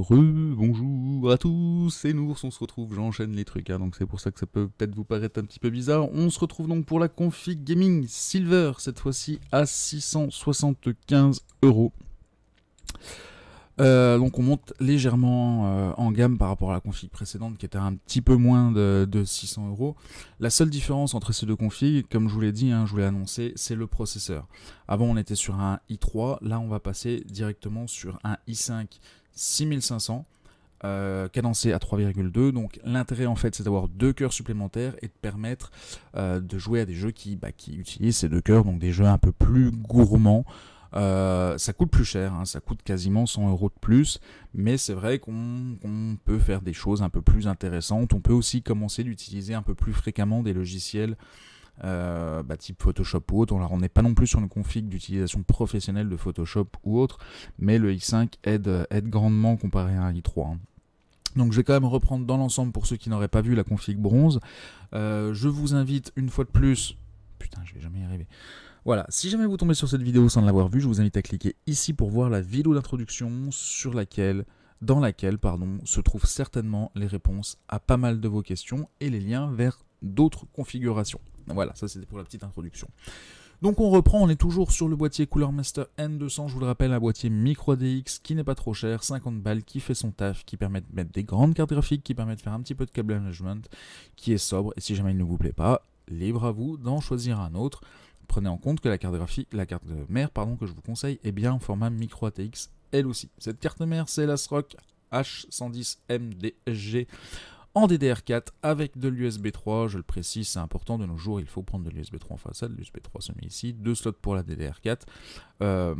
bonjour à tous, c'est Nours, on se retrouve, j'enchaîne les trucs, hein, donc c'est pour ça que ça peut peut-être vous paraître un petit peu bizarre. On se retrouve donc pour la config gaming silver, cette fois-ci à 675 euros. Euh, donc on monte légèrement euh, en gamme par rapport à la config précédente qui était un petit peu moins de, 600 euros. La seule différence entre ces deux configs, comme je vous l'ai dit, hein, je vous l'ai annoncé, c'est le processeur. Avant on était sur un i3, là on va passer directement sur un i5. 6500, euh, cadencé à 3,2. Donc l'intérêt en fait c'est d'avoir deux cœurs supplémentaires et de permettre euh, de jouer à des jeux qui, bah, qui utilisent ces deux cœurs, donc des jeux un peu plus gourmands. Euh, ça coûte plus cher, hein, ça coûte quasiment 100 euros de plus, mais c'est vrai qu'on peut faire des choses un peu plus intéressantes. On peut aussi commencer d'utiliser un peu plus fréquemment des logiciels euh, bah, type Photoshop ou autre. On n'est pas non plus sur une config d'utilisation professionnelle de Photoshop ou autre, mais le i 5 euh, aide, grandement comparé à un i3. Hein. Donc je vais quand même reprendre dans l'ensemble pour ceux qui n'auraient pas vu la config bronze. Euh, je vous invite une fois de plus. Putain, je vais jamais y arriver. Voilà, si jamais vous tombez sur cette vidéo sans l'avoir vue, je vous invite à cliquer ici pour voir la vidéo d'introduction sur laquelle, dans laquelle pardon, se trouvent certainement les réponses à pas mal de vos questions et les liens vers d'autres configurations. Voilà, ça c'était pour la petite introduction. Donc on reprend, on est toujours sur le boîtier Cooler Master N200, je vous le rappelle, un boîtier micro ADX qui n'est pas trop cher, 50 balles, qui fait son taf, qui permet de mettre des grandes cartes graphiques, qui permet de faire un petit peu de câble management, qui est sobre, et si jamais il ne vous plaît pas, libre à vous d'en choisir un autre. Prenez en compte que la carte graphique, la carte mère pardon, que je vous conseille est bien en format micro ATX elle aussi. Cette carte mère c'est la SROC H110MDSG en DDR4 avec de l'USB 3. Je le précise, c'est important de nos jours, il faut prendre de l'USB 3 en façade. L'USB 3 se met ici, deux slots pour la DDR4, 4 euh,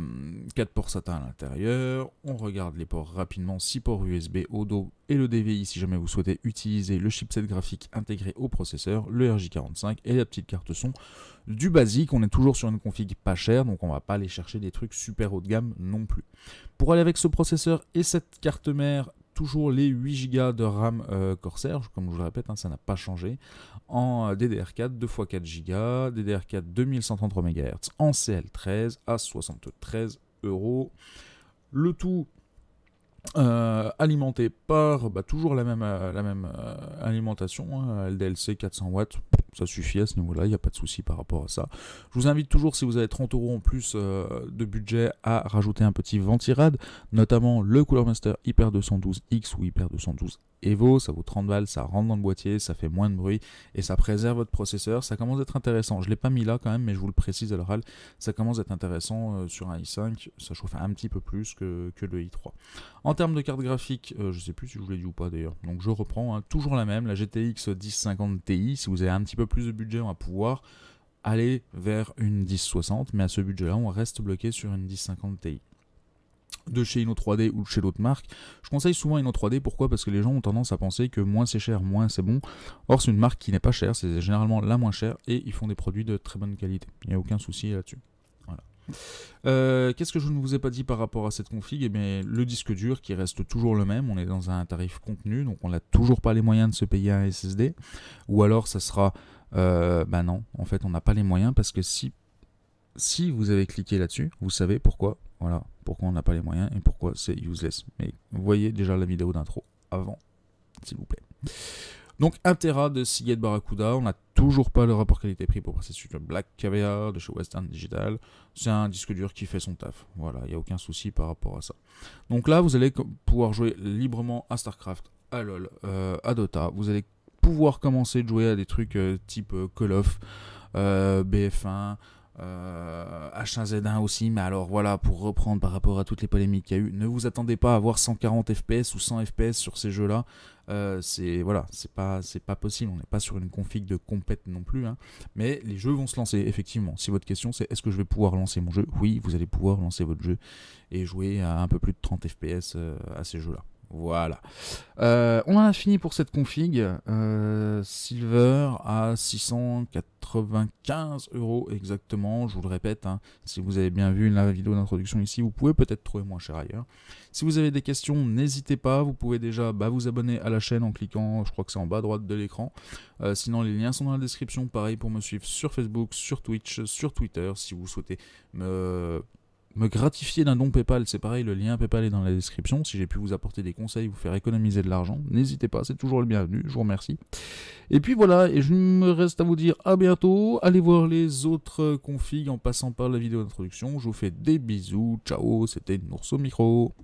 ports SATA à l'intérieur. On regarde les ports rapidement, 6 ports USB au dos et le DVI si jamais vous souhaitez utiliser le chipset graphique intégré au processeur, le RJ45 et la petite carte son du basique. On est toujours sur une config pas chère, donc on va pas aller chercher des trucs super haut de gamme non plus. Pour aller avec ce processeur et cette carte mère toujours les 8 Go de RAM euh, Corsair, comme je vous le répète, hein, ça n'a pas changé, en euh, DDR4 2x4 Go, DDR4 2133 MHz en CL13 à 73 euros. Le tout euh, alimenté par bah, toujours la même, alimentation, hein, LDLC 400 watts, ça suffit à ce niveau-là, il n'y a pas de souci par rapport à ça. Je vous invite toujours, si vous avez 30 euros en plus euh, de budget, à rajouter un petit ventirad, notamment le Cooler Master Hyper 212X ou Hyper 212 Evo, ça vaut 30 balles, ça rentre dans le boîtier, ça fait moins de bruit et ça préserve votre processeur. Ça commence à être intéressant. Je ne l'ai pas mis là quand même, mais je vous le précise à l'oral, ça commence à être intéressant euh, sur un i5, ça chauffe un petit peu plus que, le i3. En termes de carte graphique, euh, je ne sais plus si je vous l'ai dit ou pas d'ailleurs, donc je reprends, hein, toujours la même, la GTX 1050 Ti, si vous avez un petit peu plus de budget, on va pouvoir aller vers une 1060, mais à ce budget-là, on reste bloqué sur une 1050 Ti de chez Inno 3D ou chez d'autres marques. Je conseille souvent Inno 3D, pourquoi Parce que les gens ont tendance à penser que moins c'est cher, moins c'est bon. Or, c'est une marque qui n'est pas chère, c'est généralement la moins chère et ils font des produits de très bonne qualité. Il n'y a aucun souci là-dessus. Euh, qu'est-ce que je ne vous ai pas dit par rapport à cette config Et eh Le disque dur qui reste toujours le même, on est dans un tarif contenu, donc on n'a toujours pas les moyens de se payer un SSD, ou alors ça sera euh, bah non, en fait, on n'a pas les moyens parce que si, si vous avez cliqué là-dessus, vous savez pourquoi, voilà, pourquoi on n'a pas les moyens et pourquoi c'est useless. Mais vous voyez déjà la vidéo d'intro avant, s'il vous plaît. Donc 1 de Seagate Barracuda, on n'a toujours pas le rapport qualité-prix pour passer sur Black Caviar de chez Western Digital. C'est un disque dur qui fait son taf, voilà, il n'y a aucun souci par rapport à ça. Donc là, vous allez pouvoir jouer librement à StarCraft, à LoL, euh, à Dota, vous allez pouvoir commencer de jouer à des trucs euh, type euh, Call of, euh, BF1, H1Z1 aussi, mais alors voilà, pour reprendre par rapport à toutes les polémiques qu'il y a eu, ne vous attendez pas à avoir 140 FPS ou 100 FPS sur ces jeux-là. c'est voilà, c'est pas c'est pas possible. On n'est pas sur une config de compète non plus. Hein. Mais les jeux vont se lancer effectivement. Si votre question c'est est-ce que je vais pouvoir lancer mon jeu, oui, vous allez pouvoir lancer votre jeu et jouer à un peu plus de 30 FPS à ces jeux-là. Voilà. Euh, on en a fini pour cette config. Euh, Silver à 695 euros exactement. Je vous le répète, hein, si vous avez bien vu la vidéo d'introduction ici, vous pouvez peut-être trouver moins cher ailleurs. Si vous avez des questions, n'hésitez pas. Vous pouvez déjà bah, vous abonner à la chaîne en cliquant, je crois que c'est en bas à droite de l'écran. Euh, sinon, les liens sont dans la description. Pareil pour me suivre sur Facebook, sur Twitch, sur Twitter. Si vous souhaitez me me gratifier d'un don PayPal, c'est pareil, le lien PayPal est dans la description. Si j'ai pu vous apporter des conseils, vous faire économiser de l'argent, n'hésitez pas, c'est toujours le bienvenu, je vous remercie. Et puis voilà, et je me reste à vous dire à bientôt, allez voir les autres configs en passant par la vidéo d'introduction. Je vous fais des bisous, ciao, c'était au Micro.